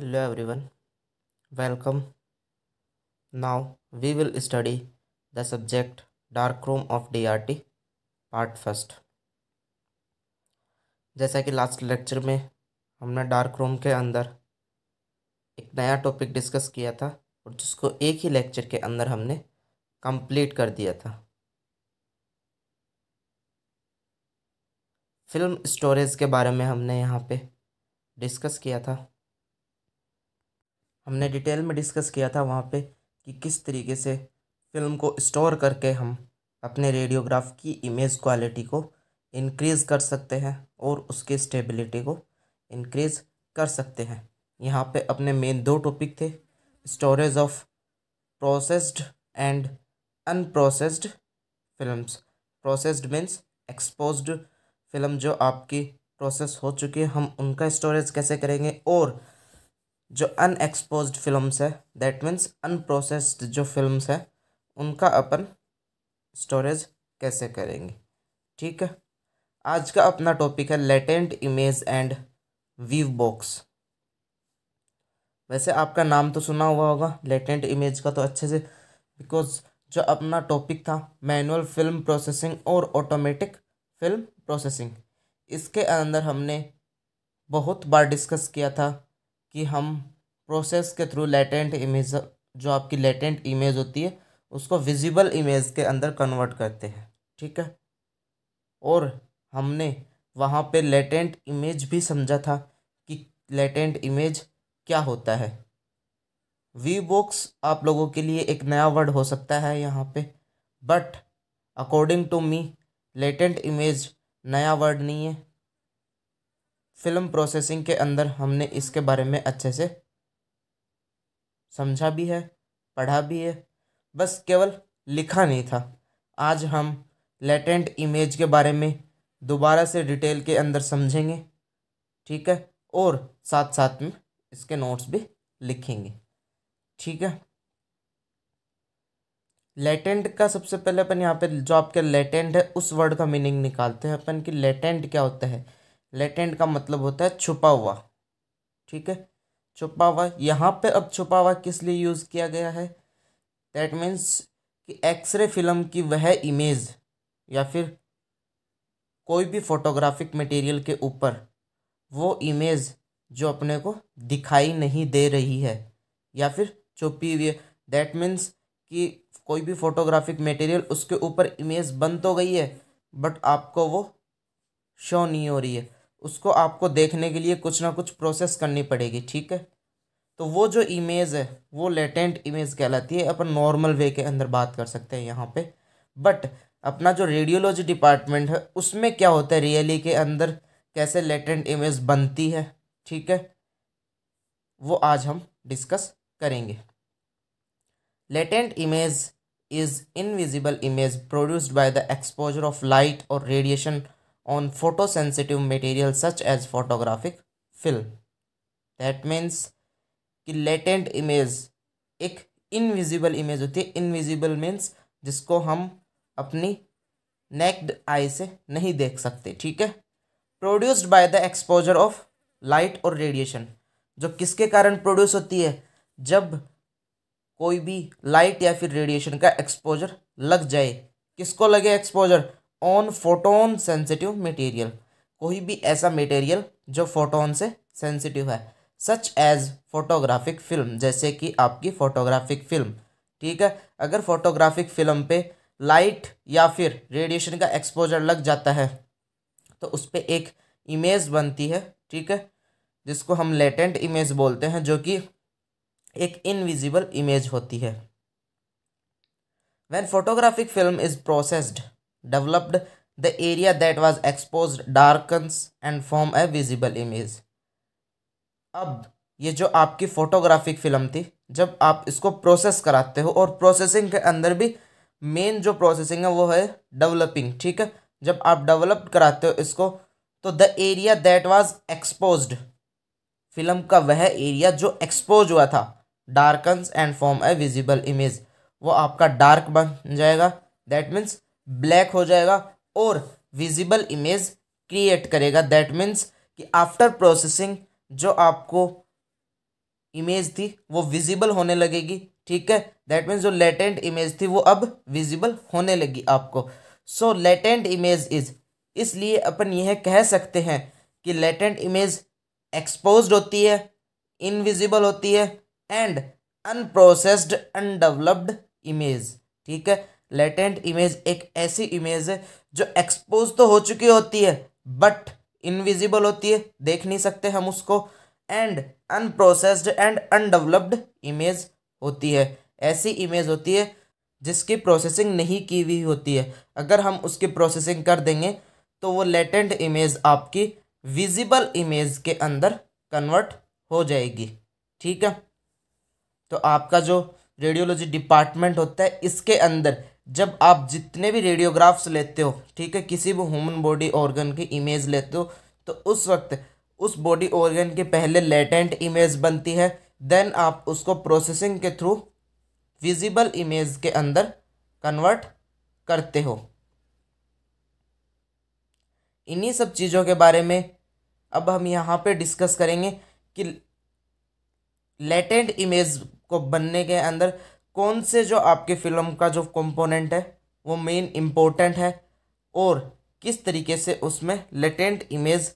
hello everyone welcome now we will study the subject darkroom of drt part first जैसा कि last lecture में हमने dark room के अंदर एक नया टॉपिक डिस्कस किया था और जिसको एक ही लेक्चर के अंदर हमने कंप्लीट कर दिया था फिल्म स्टोरेज के बारे में हमने यहाँ पे डिस्कस किया था हमने डिटेल में डिस्कस किया था वहाँ पे कि किस तरीके से फ़िल्म को स्टोर करके हम अपने रेडियोग्राफ की इमेज क्वालिटी को इनक्रीज़ कर सकते हैं और उसके स्टेबिलिटी को इनक्रीज़ कर सकते हैं यहाँ पे अपने मेन दो टॉपिक थे storage of processed and unprocessed films processed means exposed film जो आपकी प्रोसेस हो चुकी है हम उनका स्टोरेज कैसे करेंगे और जो अनएक्सपोज फिल्म्स है दैट मीन्स अनप्रोसेस्ड जो फिल्म्स है उनका अपन स्टोरेज कैसे करेंगे ठीक है आज का अपना टॉपिक है latent image and view box वैसे आपका नाम तो सुना हुआ होगा लेटेंट इमेज का तो अच्छे से बिकॉज जो अपना टॉपिक था मैनुअल फिल्म प्रोसेसिंग और ऑटोमेटिक फिल्म प्रोसेसिंग इसके अंदर हमने बहुत बार डिस्कस किया था कि हम प्रोसेस के थ्रू लेटेंट इमेज जो आपकी लेटेंट इमेज होती है उसको विजिबल इमेज के अंदर कन्वर्ट करते हैं ठीक है और हमने वहाँ पे लेटेंट इमेज भी समझा था कि लेटेंट इमेज क्या होता है वी बुक्स आप लोगों के लिए एक नया वर्ड हो सकता है यहाँ पे but according to me latent image नया वर्ड नहीं है फिल्म प्रोसेसिंग के अंदर हमने इसके बारे में अच्छे से समझा भी है पढ़ा भी है बस केवल लिखा नहीं था आज हम लेटेंट इमेज के बारे में दोबारा से डिटेल के अंदर समझेंगे ठीक है और साथ साथ में इसके नोट्स भी लिखेंगे ठीक है लेटेंट का सबसे पहले अपन यहाँ पे जो आपके लेटेंट है उस वर्ड का मीनिंग निकालते हैं अपन कि लेटेंट क्या होता है लेटेंट का मतलब होता है छुपा हुआ ठीक है छुपा हुआ यहाँ पे अब छुपा हुआ किस लिए यूज़ किया गया है दैट मीन्स कि एक्सरे फिल्म की वह इमेज या फिर कोई भी फोटोग्राफिक मटेरियल के ऊपर वो इमेज जो अपने को दिखाई नहीं दे रही है या फिर छुपी हुई है दैट मीन्स कि कोई भी फोटोग्राफिक मटेरियल उसके ऊपर इमेज बन तो गई है बट आपको वो शो नहीं हो रही है उसको आपको देखने के लिए कुछ ना कुछ प्रोसेस करनी पड़ेगी ठीक है तो वो जो इमेज है वो लेटेंट इमेज कहलाती है अपन नॉर्मल वे के अंदर बात कर सकते हैं यहाँ पे बट अपना जो रेडियोलॉजी डिपार्टमेंट है उसमें क्या होता है रियली के अंदर कैसे लेटेंट इमेज बनती है ठीक है वो आज हम डिस्कस करेंगे latent image is invisible image produced by the exposure of light और radiation on photosensitive material such as photographic film. That means कि लेटेंट इमेज एक इनविजिबल इमेज होती है इनविजिबल मीन्स जिसको हम अपनी नेक्ड आई से नहीं देख सकते ठीक है produced by the exposure of light और रेडिएशन जो किसके कारण प्रोड्यूस होती है जब कोई भी लाइट या फिर रेडिएशन का एक्सपोजर लग जाए किसको लगे exposure on photon sensitive material कोई भी ऐसा मटेरियल जो फोटोन से सेंसिटिव है सच एज फोटोग्राफिक फिल्म जैसे कि आपकी फोटोग्राफिक फिल्म ठीक है अगर फोटोग्राफिक फिल्म पे लाइट या फिर रेडिएशन का एक्सपोजर लग जाता है तो उस पर एक इमेज बनती है ठीक है जिसको हम लेटेंट इमेज बोलते हैं जो कि एक इनविजिबल इमेज होती है when photographic film is processed developed the area that was exposed darkens and form a visible image अब ये जो आपकी फोटोग्राफिक फिल्म थी जब आप इसको प्रोसेस कराते हो और प्रोसेसिंग के अंदर भी मेन जो प्रोसेसिंग है वो है डेवलपिंग ठीक है जब आप डेवलप कराते हो इसको तो the area that was exposed film का वह एरिया जो एक्सपोज हुआ था darkens and form a visible image वो आपका डार्क बन जाएगा दैट मीन्स ब्लैक हो जाएगा और विजिबल इमेज क्रिएट करेगा दैट मीन्स कि आफ्टर प्रोसेसिंग जो आपको इमेज थी वो विजिबल होने लगेगी ठीक है दैट मीन्स जो लेटेंट इमेज थी वो अब विजिबल होने लगी आपको सो लेटेंट इमेज इज इसलिए अपन यह कह सकते हैं कि लेटेंट इमेज एक्सपोज होती है इनविजिबल होती है एंड अनप्रोसेस्ड अनडेवलप्ड इमेज ठीक है लेटेंट इमेज एक ऐसी इमेज है जो एक्सपोज तो हो चुकी होती है बट इनविजिबल होती है देख नहीं सकते हम उसको and unprocessed and undeveloped image होती है ऐसी इमेज होती है जिसकी प्रोसेसिंग नहीं की हुई होती है अगर हम उसकी प्रोसेसिंग कर देंगे तो वो लेटेंट इमेज आपकी विजिबल इमेज के अंदर कन्वर्ट हो जाएगी ठीक है तो आपका जो रेडियोलॉजी डिपार्टमेंट होता है इसके अंदर जब आप जितने भी रेडियोग्राफ्स लेते हो ठीक है किसी भी ह्यूमन बॉडी ऑर्गन की इमेज लेते हो तो उस वक्त उस बॉडी ऑर्गन के पहले लेटेंट इमेज बनती है देन आप उसको प्रोसेसिंग के थ्रू विजिबल इमेज के अंदर कन्वर्ट करते हो इन्हीं सब चीज़ों के बारे में अब हम यहाँ पे डिस्कस करेंगे कि लेटेंट इमेज को बनने के अंदर कौन से जो आपके फिल्म का जो कंपोनेंट है वो मेन इम्पोर्टेंट है और किस तरीके से उसमें लेटेंट इमेज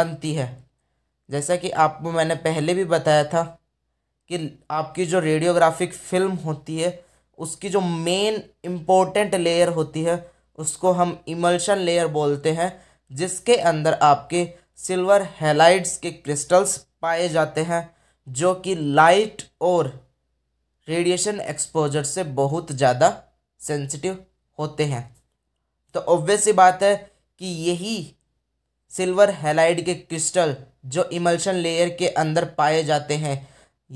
बनती है जैसा कि आपको मैंने पहले भी बताया था कि आपकी जो रेडियोग्राफिक फिल्म होती है उसकी जो मेन इम्पोर्टेंट लेयर होती है उसको हम इमल्शन लेयर बोलते हैं जिसके अंदर आपके सिल्वर हेलाइट्स के क्रिस्टल्स पाए जाते हैं जो कि लाइट और रेडिएशन एक्सपोजर से बहुत ज़्यादा सेंसिटिव होते हैं तो ऑब्वियस सी बात है कि यही सिल्वर हेलाइड के क्रिस्टल जो इमल्शन लेयर के अंदर पाए जाते हैं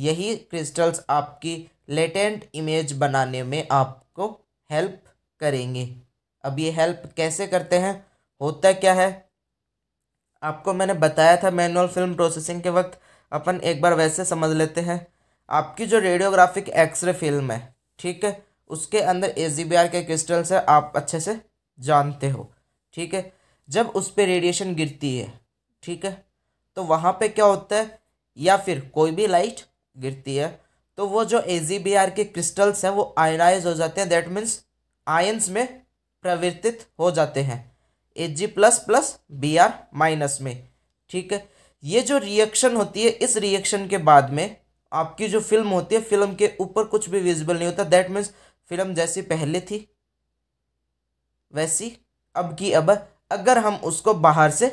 यही क्रिस्टल्स आपकी लेटेंट इमेज बनाने में आपको हेल्प करेंगे अब ये हेल्प कैसे करते हैं होता क्या है आपको मैंने बताया था मैनुअल फिल्म प्रोसेसिंग के वक्त अपन एक बार वैसे समझ लेते हैं आपकी जो रेडियोग्राफिक एक्सरे फिल्म है ठीक है उसके अंदर ए के क्रिस्टल्स है आप अच्छे से जानते हो ठीक है जब उस पर रेडिएशन गिरती है ठीक है तो वहाँ पे क्या होता है या फिर कोई भी लाइट गिरती है तो वो जो ए के क्रिस्टल्स हैं वो आयनाइज हो जाते हैं दैट मीन्स आयंस में प्रवर्तित हो जाते हैं A G plus plus B R minus में ठीक है ये जो रिएक्शन होती है इस रिएक्शन के बाद में आपकी जो फिल्म होती है फिल्म के ऊपर कुछ भी विजिबल नहीं होता दैट मीन्स फिल्म जैसी पहले थी वैसी अब की अब अगर हम उसको बाहर से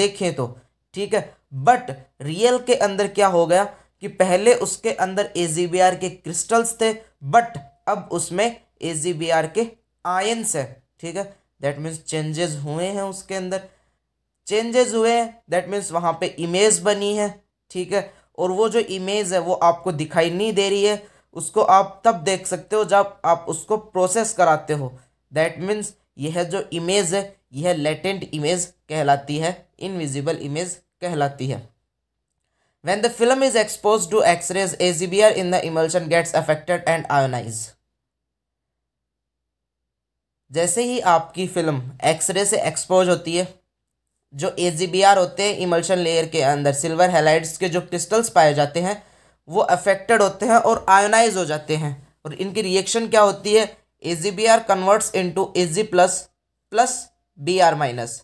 देखें तो ठीक है बट रियल के अंदर क्या हो गया कि पहले उसके अंदर ए के क्रिस्टल्स थे बट अब उसमें ए के आयंस है ठीक है दैट मीन्स चेंजेस हुए हैं उसके अंदर चेंजेस हुए हैं दैट मीन्स वहाँ पे इमेज बनी है ठीक है और वो जो इमेज है वो आपको दिखाई नहीं दे रही है उसको आप तब देख सकते हो जब आप उसको प्रोसेस कराते हो दैट मीन्स यह जो इमेज है यह लेटेंट इमेज कहलाती है इनविजिबल इमेज कहलाती है when the film is expose to x-rays A G B R in the emulsion gets affected and ionize जैसे ही आपकी फिल्म एक्सरे से एक्सपोज होती है जो ए होते हैं इमल्शन लेयर के अंदर सिल्वर हेलाइट्स के जो क्रिस्टल्स पाए जाते हैं वो अफेक्टेड होते हैं और आयोनाइज हो जाते हैं और इनकी रिएक्शन क्या होती है A G B R converts into A G plus plus B R minus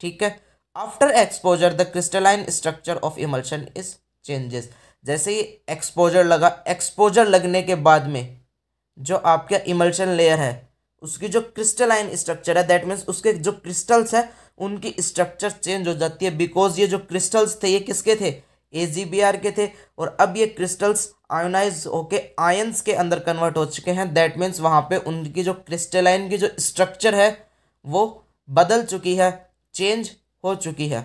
ठीक है after exposure the crystalline structure of emulsion is changes जैसे ही एक्सपोजर लगा एक्सपोजर लगने के बाद में जो आपका इमल्शन लेयर है उसकी जो क्रिस्टलाइन स्ट्रक्चर है दैट मीन्स उसके जो क्रिस्टल्स है उनकी स्ट्रक्चर चेंज हो जाती है बिकॉज ये जो क्रिस्टल्स थे ये किसके थे ए के थे और अब ये क्रिस्टल्स आयोनाइज होके आयंस के अंदर कन्वर्ट हो चुके हैं दैट मीन्स वहाँ पे उनकी जो क्रिस्टलाइन की जो स्ट्रक्चर है वो बदल चुकी है चेंज हो चुकी है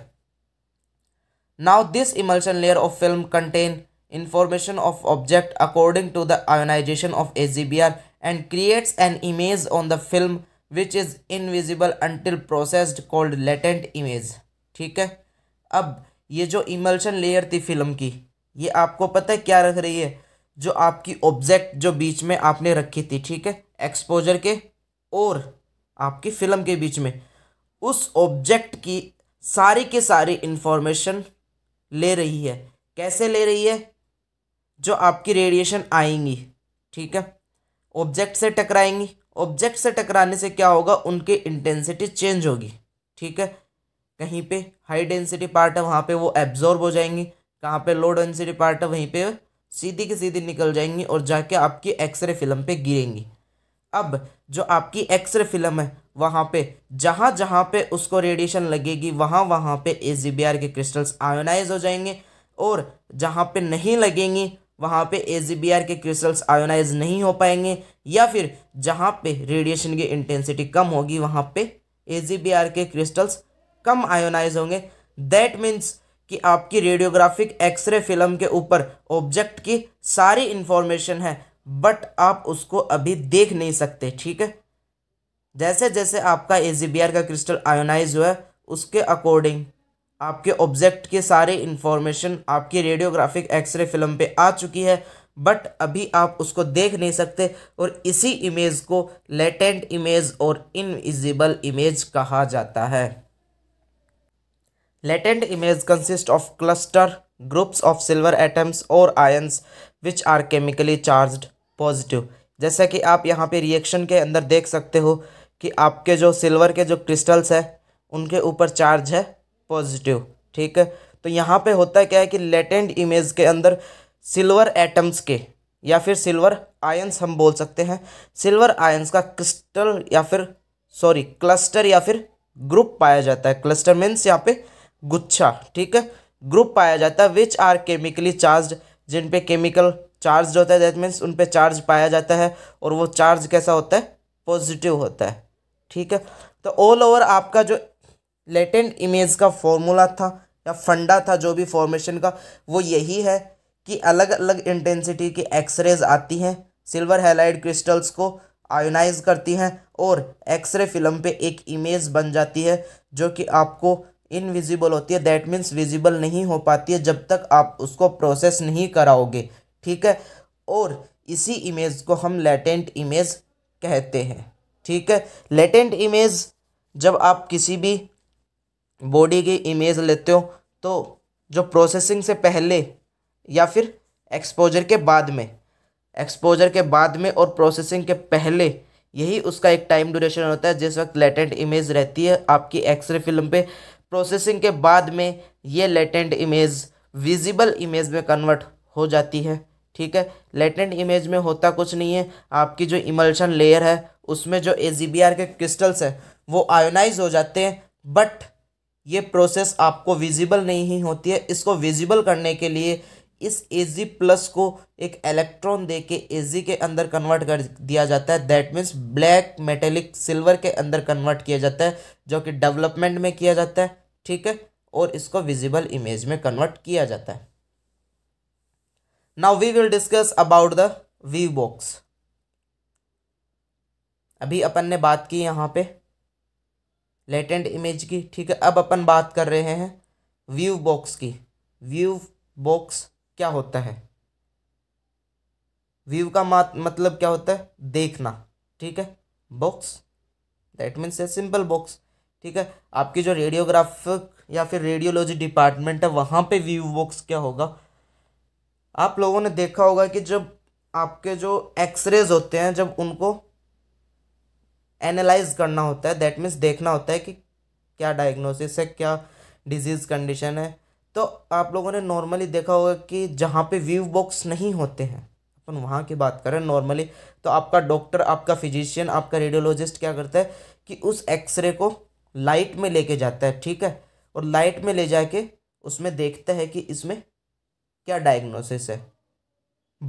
now this emulsion layer of film contain information of object according to the ionization of A and creates an image on the film which is invisible until processed called latent image ठीक है अब ये जो emulsion layer थी film की ये आपको पता है क्या रख रही है जो आपकी ऑब्जेक्ट जो बीच में आपने रखी थी ठीक है एक्सपोजर के और आपकी फिल्म के बीच में उस ऑब्जेक्ट की सारी की सारी इन्फॉर्मेशन ले रही है कैसे ले रही है जो आपकी रेडिएशन आएंगी ठीक है ऑब्जेक्ट से टकराएंगी ऑब्जेक्ट से टकराने से क्या होगा उनकी इंटेंसिटी चेंज होगी ठीक है कहीं पे हाई डेंसिटी पार्ट है वहाँ पे वो एब्जॉर्ब हो जाएंगी कहाँ पे लो डेंसिटी पार्ट है वहीं पे सीधी की सीधी निकल जाएंगी और जाके आपकी एक्सरे फिल्म पे गिरेंगी अब जो आपकी एक्सरे फिल्म है वहाँ पे जहाँ जहाँ पे उसको रेडिएशन लगेगी वहाँ वहाँ पे ए के क्रिस्टल्स आयोनाइज हो जाएंगे और जहाँ पे नहीं लगेंगी वहाँ पे ए के क्रिस्टल्स आयोनाइज नहीं हो पाएंगे या फिर जहाँ पे रेडिएशन की इंटेंसिटी कम होगी वहाँ पे ए के क्रिस्टल्स कम आयोनाइज होंगे दैट मीन्स कि आपकी रेडियोग्राफिक एक्सरे फिल्म के ऊपर ऑब्जेक्ट की सारी इन्फॉर्मेशन है बट आप उसको अभी देख नहीं सकते ठीक है जैसे जैसे आपका ए का क्रिस्टल आयोनाइज हुआ है उसके अकॉर्डिंग आपके ऑब्जेक्ट के सारे इन्फॉर्मेशन आपकी रेडियोग्राफिक एक्सरे फिल्म पे आ चुकी है बट अभी आप उसको देख नहीं सकते और इसी इमेज को लेटेंट इमेज और इनविजिबल इमेज कहा जाता है latent image consist of cluster groups of silver atoms और ions which are chemically charged positive जैसा कि आप यहाँ पे रिएक्शन के अंदर देख सकते हो कि आपके जो सिल्वर के जो क्रिस्टल्स हैं उनके ऊपर चार्ज है पॉजिटिव ठीक है तो यहाँ पे होता है क्या है कि लेटेंट इमेज के अंदर सिल्वर एटम्स के या फिर सिल्वर आयंस हम बोल सकते हैं सिल्वर आयंस का क्रिस्टल या फिर सॉरी क्लस्टर या फिर ग्रुप पाया जाता है क्लस्टर मीन्स यहाँ पे गुच्छा ठीक है ग्रुप पाया जाता है विच आर केमिकली चार्ज जिन पे केमिकल चार्ज होता है दैट मीन्स उन पे चार्ज पाया जाता है और वो चार्ज कैसा होता है पॉजिटिव होता है ठीक है तो ऑल ओवर आपका जो लेटेंट इमेज का फॉर्मूला था या फंडा था जो भी फॉर्मेशन का वो यही है कि अलग अलग इंटेंसिटी की एक्सरेज आती हैं सिल्वर हेलाइड क्रिस्टल्स को आयोनाइज करती हैं और एक्सरे फिल्म पे एक इमेज बन जाती है जो कि आपको इनविजिबल होती है दैट मीन्स विजिबल नहीं हो पाती है जब तक आप उसको प्रोसेस नहीं कराओगे ठीक है और इसी इमेज को हम लेटेंट इमेज कहते हैं ठीक है लेटेंट इमेज जब आप किसी भी बॉडी की इमेज लेते हो तो जो प्रोसेसिंग से पहले या फिर एक्सपोजर के बाद में एक्सपोजर के बाद में और प्रोसेसिंग के पहले यही उसका एक टाइम ड्यूरेशन होता है जिस वक्त लेटेंट इमेज रहती है आपकी एक्सरे फिल्म पे प्रोसेसिंग के बाद में ये लेटेंट इमेज विजिबल इमेज में कन्वर्ट हो जाती है ठीक है लेटेंट इमेज में होता कुछ नहीं है आपकी जो इमल्शन लेयर है उसमें जो ए के क्रिस्टल्स हैं वो आयोनाइज हो जाते हैं बट ये प्रोसेस आपको विजिबल नहीं होती है इसको विजिबल करने के लिए इस एजी प्लस को एक इलेक्ट्रॉन दे के एजी के अंदर कन्वर्ट कर दिया जाता है that means black metallic silver के अंदर कन्वर्ट किया जाता है जो कि डेवलपमेंट में किया जाता है ठीक है और इसको विजिबल इमेज में कन्वर्ट किया जाता है now we will discuss about the view box अभी अपन ने बात की यहाँ पे लेटेंट इमेज की ठीक है अब अपन बात कर रहे हैं व्यू बॉक्स की व्यू बॉक्स क्या होता है व्यू का मतलब क्या होता है देखना ठीक है box that means a simple box ठीक है आपकी जो रेडियोग्राफ या फिर रेडियोलॉजी डिपार्टमेंट है वहाँ पे व्यू बॉक्स क्या होगा आप लोगों ने देखा होगा कि जब आपके जो एक्सरेज होते हैं जब उनको एनालाइज करना होता है दैट मीन्स देखना होता है कि क्या डायग्नोसिस है क्या डिजीज़ कंडीशन है तो आप लोगों ने नॉर्मली देखा होगा कि जहाँ पे व्यू बॉक्स नहीं होते हैं अपन वहाँ की बात करें नॉर्मली तो आपका डॉक्टर आपका फिजिशियन आपका रेडियोलॉजिस्ट क्या करता है कि उस एक्सरे को लाइट में लेके जाता है ठीक है और लाइट में ले जाके उसमें देखता है कि इसमें क्या डायग्नोसिस है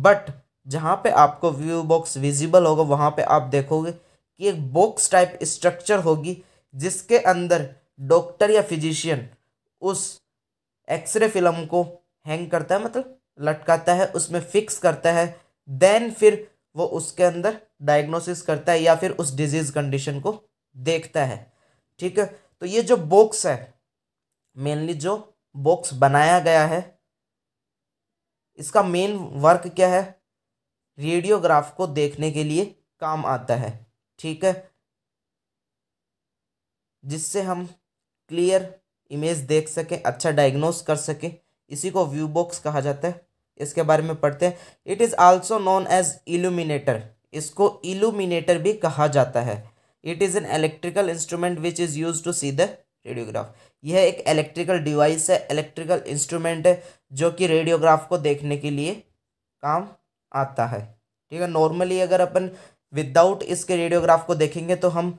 बट जहाँ पे आपको व्यू बॉक्स विजिबल होगा वहाँ पे आप देखोगे कि एक बॉक्स टाइप स्ट्रक्चर होगी जिसके अंदर डॉक्टर या फिजिशियन उस एक्सरे फिल्म को हैंग करता है मतलब लटकाता है उसमें फिक्स करता है देन फिर वो उसके अंदर डायग्नोसिस करता है या फिर उस डिजीज़ कंडीशन को देखता है ठीक है तो ये जो बॉक्स है मेनली जो बॉक्स बनाया गया है इसका मेन वर्क क्या है रेडियोग्राफ को देखने के लिए काम आता है ठीक है जिससे हम क्लियर इमेज देख सकें अच्छा डायग्नोस कर सकें इसी को व्यू बॉक्स कहा जाता है इसके बारे में पढ़ते हैं it is also known as illuminator इसको इल्यूमिनेटर भी कहा जाता है it is an electrical instrument which is use to see the radiograph यह एक इलेक्ट्रिकल डिवाइस है इलेक्ट्रिकल इंस्ट्रूमेंट है जो कि रेडियोग्राफ को देखने के लिए काम आता है ठीक है नॉर्मली अगर अपन विदाउट इसके रेडियोग्राफ को देखेंगे तो हम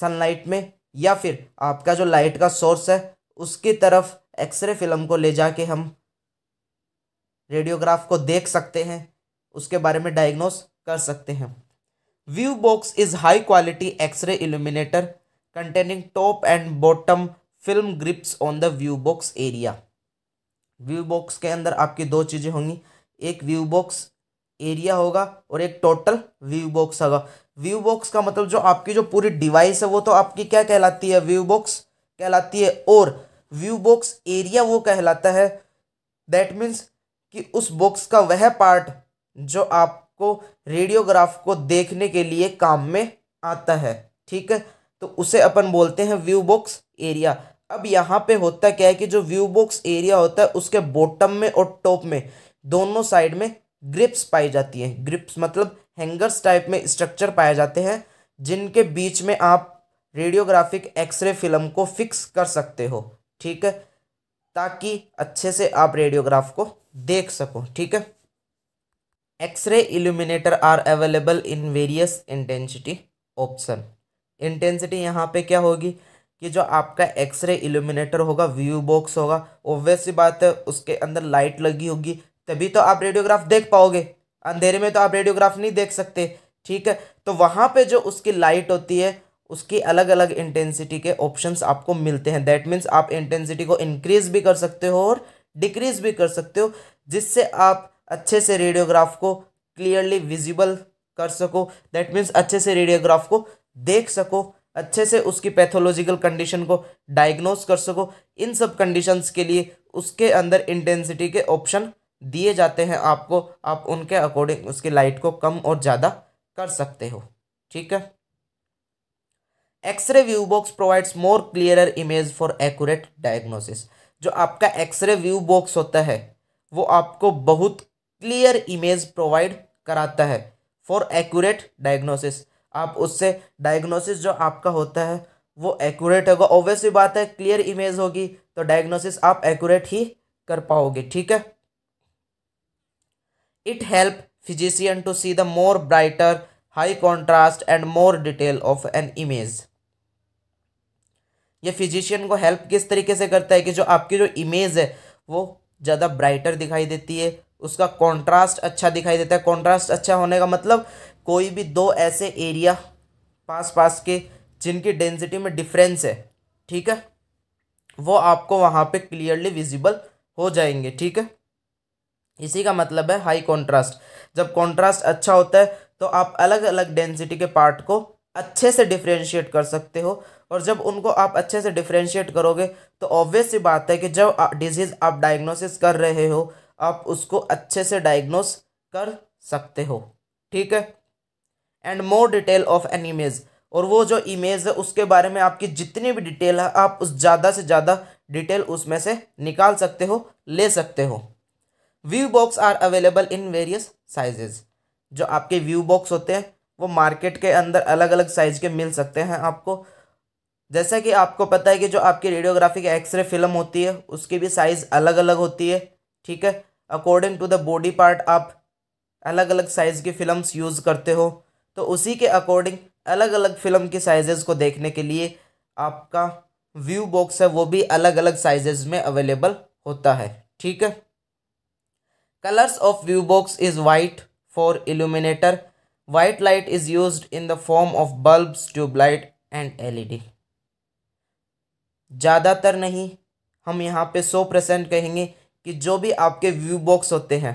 सनलाइट में या फिर आपका जो लाइट का सोर्स है उसकी तरफ एक्सरे फिल्म को ले जाके हम रेडियोग्राफ को देख सकते हैं उसके बारे में डायग्नोस कर सकते हैं view box is high quality x-ray illuminator containing top and bottom film grips on the view box area view box के अंदर आपकी दो चीज़ें होंगी एक व्यू बॉक्स एरिया होगा और एक टोटल व्यू बॉक्स होगा व्यू बॉक्स का मतलब जो आपकी जो पूरी डिवाइस है वो तो आपकी क्या कहलाती है व्यू बॉक्स कहलाती है और व्यू बॉक्स एरिया वो कहलाता है दैट मीन्स कि उस बॉक्स का वह पार्ट जो आपको रेडियोग्राफ को देखने के लिए काम में आता है ठीक है तो उसे अपन बोलते हैं व्यू बॉक्स एरिया अब यहाँ पे होता क्या है कि जो व्यू बॉक्स एरिया होता है उसके बॉटम में और टॉप में दोनों साइड में ग्रिप्स पाई जाती हैं ग्रिप्स मतलब हैंगर्स टाइप में स्ट्रक्चर पाए जाते हैं जिनके बीच में आप रेडियोग्राफिक एक्सरे फिल्म को फिक्स कर सकते हो ठीक है ताकि अच्छे से आप रेडियोग्राफ को देख सको ठीक है x-ray illuminator are available in various intensity option intensity यहाँ पे क्या होगी कि जो आपका एक्सरे इल्यूमिनेटर होगा व्यू बॉक्स होगा ओबियस सी बात है उसके अंदर लाइट लगी होगी तभी तो आप रेडियोग्राफ देख पाओगे अंधेरे में तो आप रेडियोग्राफ नहीं देख सकते ठीक है तो वहाँ पे जो उसकी लाइट होती है उसकी अलग अलग इंटेंसिटी के ऑप्शंस आपको मिलते हैं दैट मीन्स आप इंटेंसिटी को इंक्रीज भी कर सकते हो और डिक्रीज भी कर सकते हो जिससे आप अच्छे से रेडियोग्राफ को क्लियरली विजिबल कर सको दैट मीन्स अच्छे से रेडियोग्राफ को देख सको अच्छे से उसकी पैथोलॉजिकल कंडीशन को डायग्नोस कर सको इन सब कंडीशंस के लिए उसके अंदर इंटेंसिटी के ऑप्शन दिए जाते हैं आपको आप उनके अकॉर्डिंग उसकी लाइट को कम और ज़्यादा कर सकते हो ठीक है x-ray view box provides more clearer image for accurate diagnosis जो आपका एक्सरे व्यू बॉक्स होता है वो आपको बहुत क्लियर इमेज प्रोवाइड कराता है फॉर एक्यूरेट डायग्नोसिस आप उससे डायग्नोसिस जो आपका होता है वो एक्यूरेट होगा ऑब्वियसली बात है क्लियर इमेज होगी तो डायग्नोसिस आप एक्यूरेट ही कर पाओगे ठीक है it help physician to see the more brighter high contrast and more detail of an image ये फिजिशियन को हेल्प किस तरीके से करता है कि जो आपकी जो इमेज है वो ज़्यादा ब्राइटर दिखाई देती है उसका कॉन्ट्रास्ट अच्छा दिखाई देता है कॉन्ट्रास्ट अच्छा होने का मतलब कोई भी दो ऐसे एरिया पास पास के जिनकी डेंसिटी में डिफरेंस है ठीक है वो आपको वहाँ पे क्लियरली विजिबल हो जाएंगे ठीक है इसी का मतलब है हाई कॉन्ट्रास्ट जब कॉन्ट्रास्ट अच्छा होता है तो आप अलग अलग डेंसिटी के पार्ट को अच्छे से डिफ्रेंशिएट कर सकते हो और जब उनको आप अच्छे से डिफ्रेंशिएट करोगे तो ऑब्वियस सी बात है कि जब डिजीज़ आप डायग्नोसिस कर रहे हो आप उसको अच्छे से डायग्नोस कर सकते हो ठीक है and more detail of an image और वो जो इमेज है उसके बारे में आपकी जितनी भी डिटेल है आप उस ज़्यादा से ज़्यादा डिटेल उसमें से निकाल सकते हो ले सकते हो view box are available in various sizes जो आपके व्यू बॉक्स होते हैं वो मार्केट के अंदर अलग अलग साइज के मिल सकते हैं आपको जैसा कि आपको पता है कि जो आपकी रेडियोग्राफी की एक्सरे फिल्म होती है उसकी भी साइज़ अलग अलग होती है ठीक है according to the body part आप अलग अलग साइज़ की फ़िल्म्स यूज़ करते हो तो उसी के अकॉर्डिंग अलग अलग फ़िल्म की साइजेस को देखने के लिए आपका व्यू बॉक्स है वो भी अलग अलग साइजेस में अवेलेबल होता है ठीक है of view box is white for for white light is use in the form of bulb tube light and L E D ज़्यादातर नहीं हम यहाँ पे सौ परसेंट कहेंगे कि जो भी आपके व्यू बॉक्स होते हैं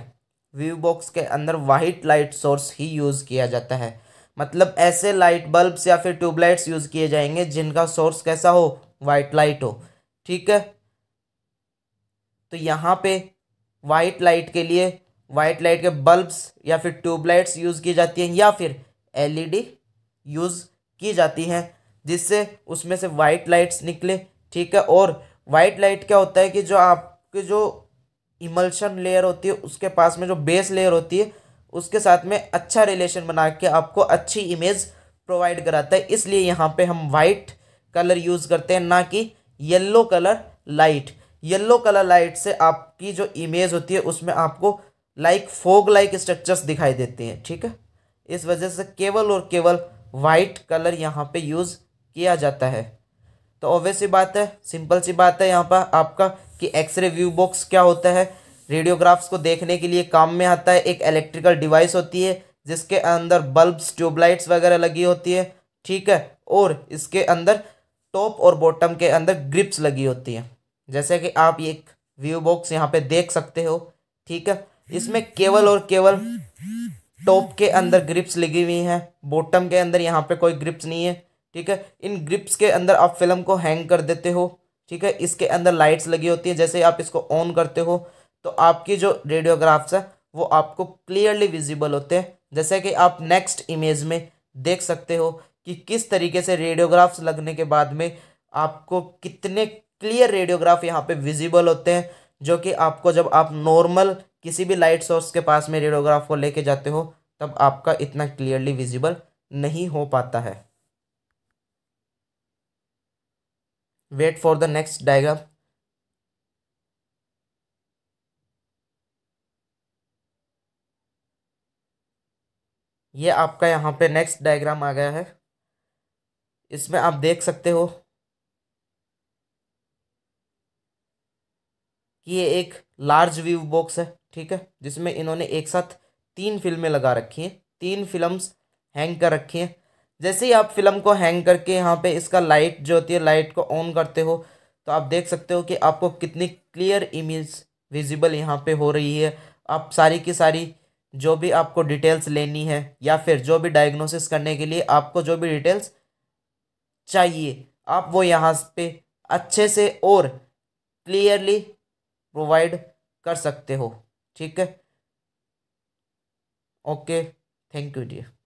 व्यू बॉक्स के अंदर वाइट लाइट सोर्स ही यूज़ किया जाता है मतलब ऐसे लाइट बल्ब्स या फिर ट्यूबलाइट्स यूज़ किए जाएंगे जिनका सोर्स कैसा हो वाइट लाइट हो ठीक है तो यहाँ पे वाइट लाइट के लिए वाइट लाइट के बल्ब्स या फिर ट्यूबलाइट्स यूज़ की जाती हैं या फिर एलईडी यूज़ e की जाती हैं जिससे उसमें से वाइट लाइट्स निकले ठीक है और वाइट लाइट क्या होता है कि जो आपके जो इमल्शन लेयर होती है उसके पास में जो बेस लेयर होती है उसके साथ में अच्छा रिलेशन बना के आपको अच्छी इमेज प्रोवाइड कराता है इसलिए यहाँ पे हम वाइट कलर यूज़ करते हैं ना कि yellow colour light yellow colour light से आपकी जो इमेज होती है उसमें आपको लाइक फोग लाइक स्ट्रक्चर्स दिखाई देते हैं ठीक है इस वजह से केवल और केवल वाइट कलर यहाँ पे यूज़ किया जाता है तो ऑब्वियस सी बात है सिंपल सी बात है यहाँ पर आपका कि एक्सरे व्यू बॉक्स क्या होता है रेडियोग्राफ्स को देखने के लिए काम में आता है एक इलेक्ट्रिकल डिवाइस होती है जिसके अंदर बल्ब ट्यूबलाइट्स वगैरह लगी होती है ठीक है और इसके अंदर टॉप और बॉटम के अंदर ग्रिप्स लगी होती हैं जैसे कि आप एक व्यू बॉक्स यहाँ पे देख सकते हो ठीक है इसमें केवल और केवल टॉप के अंदर ग्रिप्स लगी हुई हैं बॉटम के अंदर यहाँ पे कोई ग्रिप्स नहीं है ठीक है इन ग्रिप्स के अंदर आप फिल्म को हैंग कर देते हो ठीक है इसके अंदर लाइट्स लगी होती है जैसे आप इसको ऑन करते हो तो आपकी जो रेडियोग्राफ्स है वो आपको क्लियरली विजिबल होते हैं जैसे कि आप नेक्स्ट इमेज में देख सकते हो कि किस तरीके से रेडियोग्राफ्स लगने के बाद में आपको कितने क्लियर रेडियोग्राफ यहाँ पे विजिबल होते हैं जो कि आपको जब आप नॉर्मल किसी भी लाइट सोर्स के पास में रेडियोग्राफ को लेके जाते हो तब आपका इतना क्लियरली विजिबल नहीं हो पाता है wait for the next diagram ये आपका यहाँ पे नेक्स्ट डायग्राम आ गया है इसमें आप देख सकते हो कि ये एक लार्ज व्यू बॉक्स है ठीक है जिसमें इन्होंने एक साथ तीन फिल्में लगा रखी हैं तीन फिल्म्स हैंग कर रखी हैं जैसे ही आप फिल्म को हैंग करके यहाँ पे इसका लाइट जो होती है लाइट को ऑन करते हो तो आप देख सकते हो कि आपको कितनी क्लियर इमेज विजिबल यहाँ पे हो रही है आप सारी की सारी जो भी आपको डिटेल्स लेनी है या फिर जो भी डायग्नोसिस करने के लिए आपको जो भी डिटेल्स चाहिए आप वो यहाँ पे अच्छे से और क्लियरली प्रोवाइड कर सकते हो ठीक है ओके थैंक यू डियर